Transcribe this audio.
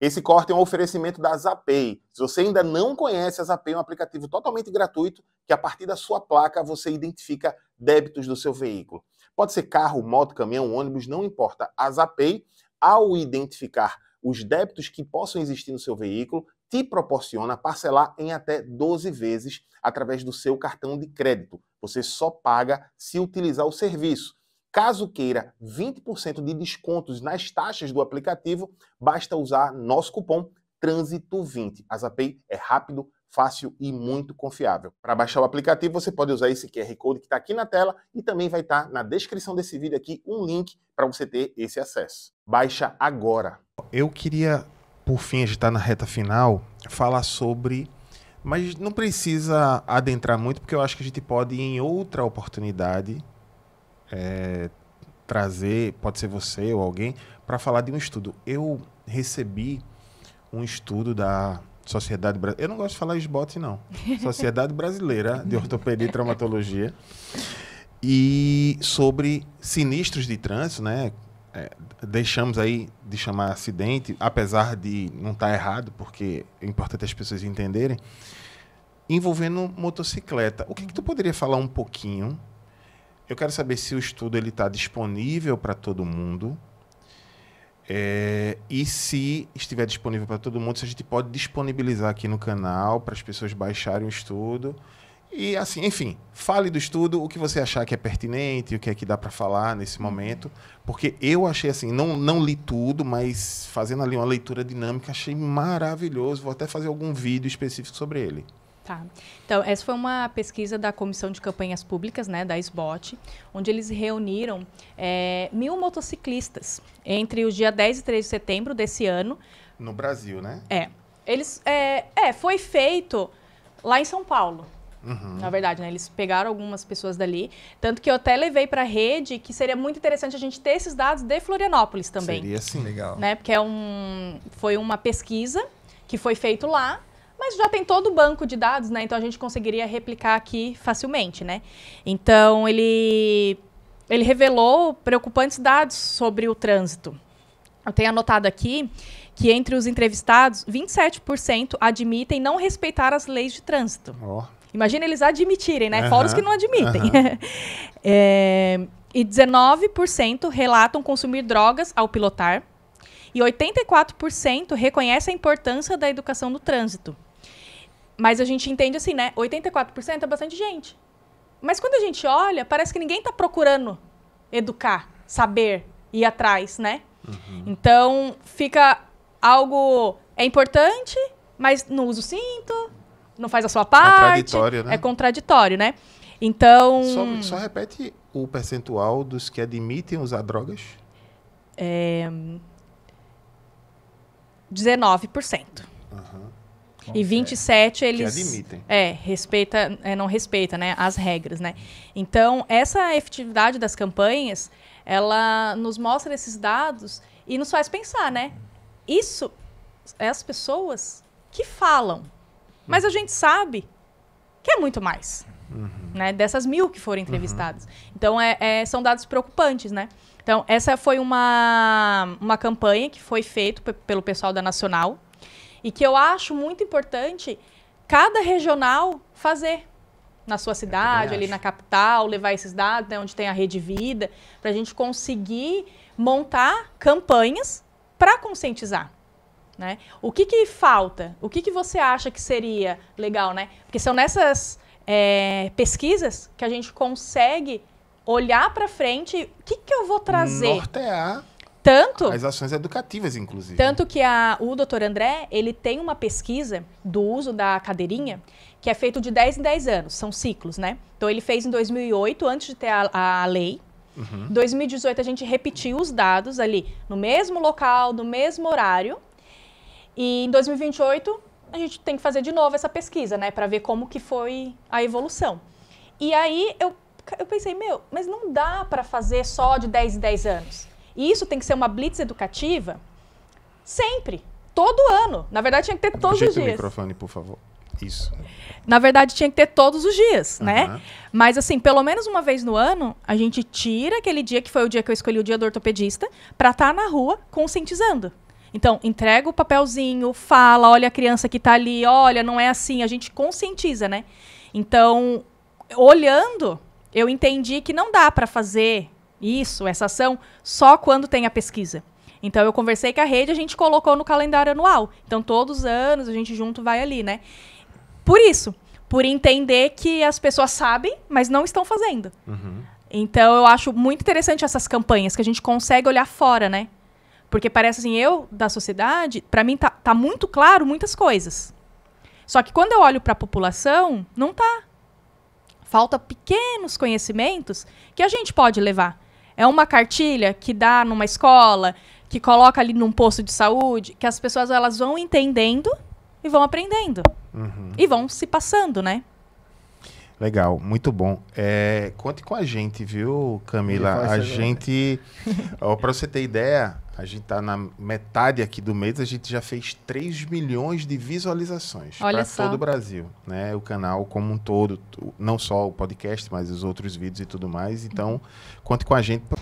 Esse corte é um oferecimento da Zapay. Se você ainda não conhece, a Zapay é um aplicativo totalmente gratuito que, a partir da sua placa, você identifica débitos do seu veículo. Pode ser carro, moto, caminhão, ônibus, não importa. A Zapay, ao identificar os débitos que possam existir no seu veículo, te proporciona parcelar em até 12 vezes através do seu cartão de crédito. Você só paga se utilizar o serviço. Caso queira 20% de descontos nas taxas do aplicativo, basta usar nosso cupom Trânsito20. A Zapay é rápido, fácil e muito confiável. Para baixar o aplicativo, você pode usar esse QR Code que está aqui na tela e também vai estar tá na descrição desse vídeo aqui um link para você ter esse acesso. Baixa agora. Eu queria, por fim, a gente está na reta final, falar sobre. Mas não precisa adentrar muito, porque eu acho que a gente pode, em outra oportunidade, é, trazer, pode ser você ou alguém, para falar de um estudo. Eu recebi um estudo da Sociedade Brasileira. Eu não gosto de falar esbote, não. Sociedade Brasileira de Ortopedia e Traumatologia. E sobre sinistros de trânsito, né? É, deixamos aí de chamar acidente, apesar de não estar tá errado, porque é importante as pessoas entenderem, envolvendo motocicleta. O que, que tu poderia falar um pouquinho eu quero saber se o estudo está disponível para todo mundo. É, e se estiver disponível para todo mundo, se a gente pode disponibilizar aqui no canal para as pessoas baixarem o estudo. E assim, enfim, fale do estudo, o que você achar que é pertinente, o que é que dá para falar nesse uhum. momento. Porque eu achei assim, não, não li tudo, mas fazendo ali uma leitura dinâmica, achei maravilhoso. Vou até fazer algum vídeo específico sobre ele. Tá. Então, essa foi uma pesquisa da Comissão de Campanhas Públicas, né, da SBOT, onde eles reuniram é, mil motociclistas entre o dia 10 e 13 de setembro desse ano. No Brasil, né? É. Eles, é, é foi feito lá em São Paulo. Uhum. Na verdade, né? Eles pegaram algumas pessoas dali. Tanto que eu até levei para a rede que seria muito interessante a gente ter esses dados de Florianópolis também. Seria sim, legal. Né? Porque é um, foi uma pesquisa que foi feito lá mas já tem todo o banco de dados, né? Então a gente conseguiria replicar aqui facilmente, né? Então ele ele revelou preocupantes dados sobre o trânsito. Eu tenho anotado aqui que entre os entrevistados, 27% admitem não respeitar as leis de trânsito. Oh. Imagina eles admitirem, né? Uhum. Fora os que não admitem. Uhum. é, e 19% relatam consumir drogas ao pilotar. E 84% reconhece a importância da educação no trânsito. Mas a gente entende assim, né? 84% é bastante gente. Mas quando a gente olha, parece que ninguém está procurando educar, saber, ir atrás, né? Uhum. Então, fica algo. É importante, mas não usa o cinto, não faz a sua parte. Contraditório, né? É contraditório, né? Então. Só, só repete o percentual dos que admitem usar drogas? É. 19%. Consegue. E 27 eles que admitem. É, respeita, é, não respeita, né, as regras, né? Então, essa efetividade das campanhas, ela nos mostra esses dados e nos faz pensar, né? Isso é as pessoas que falam. Mas a gente sabe que é muito mais. Uhum. Né, dessas mil que foram uhum. entrevistadas. Uhum. Então, é, é, são dados preocupantes, né? Então, essa foi uma, uma campanha que foi feita pelo pessoal da Nacional, e que eu acho muito importante cada regional fazer na sua cidade, ali acho. na capital, levar esses dados, né, onde tem a rede vida, para a gente conseguir montar campanhas para conscientizar. Né? O que, que falta? O que, que você acha que seria legal? Né? Porque são nessas é, pesquisas que a gente consegue olhar para frente, o que, que eu vou trazer? Nortear. Tanto. As ações educativas, inclusive. Tanto que a, o doutor André, ele tem uma pesquisa do uso da cadeirinha, que é feito de 10 em 10 anos, são ciclos, né? Então ele fez em 2008, antes de ter a, a lei. Uhum. 2018 a gente repetiu os dados ali no mesmo local, no mesmo horário. E em 2028 a gente tem que fazer de novo essa pesquisa, né, para ver como que foi a evolução. E aí eu, eu pensei, meu, mas não dá para fazer só de 10 em 10 anos. E isso tem que ser uma blitz educativa sempre, todo ano. Na verdade, tinha que ter todos Ajeita os dias. o microfone, por favor. Isso. Na verdade, tinha que ter todos os dias, uhum. né? Mas, assim, pelo menos uma vez no ano, a gente tira aquele dia, que foi o dia que eu escolhi o dia do ortopedista, para estar tá na rua conscientizando. Então, entrega o papelzinho, fala, olha a criança que está ali, olha, não é assim, a gente conscientiza, né? Então, olhando, eu entendi que não dá para fazer isso, essa ação só quando tem a pesquisa. Então eu conversei com a rede, a gente colocou no calendário anual. Então todos os anos a gente junto vai ali, né? Por isso, por entender que as pessoas sabem, mas não estão fazendo. Uhum. Então eu acho muito interessante essas campanhas que a gente consegue olhar fora, né? Porque parece assim, eu da sociedade, para mim tá, tá muito claro muitas coisas. Só que quando eu olho para a população, não tá. Falta pequenos conhecimentos que a gente pode levar. É uma cartilha que dá numa escola, que coloca ali num posto de saúde, que as pessoas elas vão entendendo e vão aprendendo. Uhum. E vão se passando, né? Legal, muito bom. É, conte com a gente, viu, Camila? A gente, para você ter ideia, a gente está na metade aqui do mês, a gente já fez 3 milhões de visualizações para todo o Brasil, né? O canal como um todo, não só o podcast, mas os outros vídeos e tudo mais. Então, uhum. conte com a gente. Pra...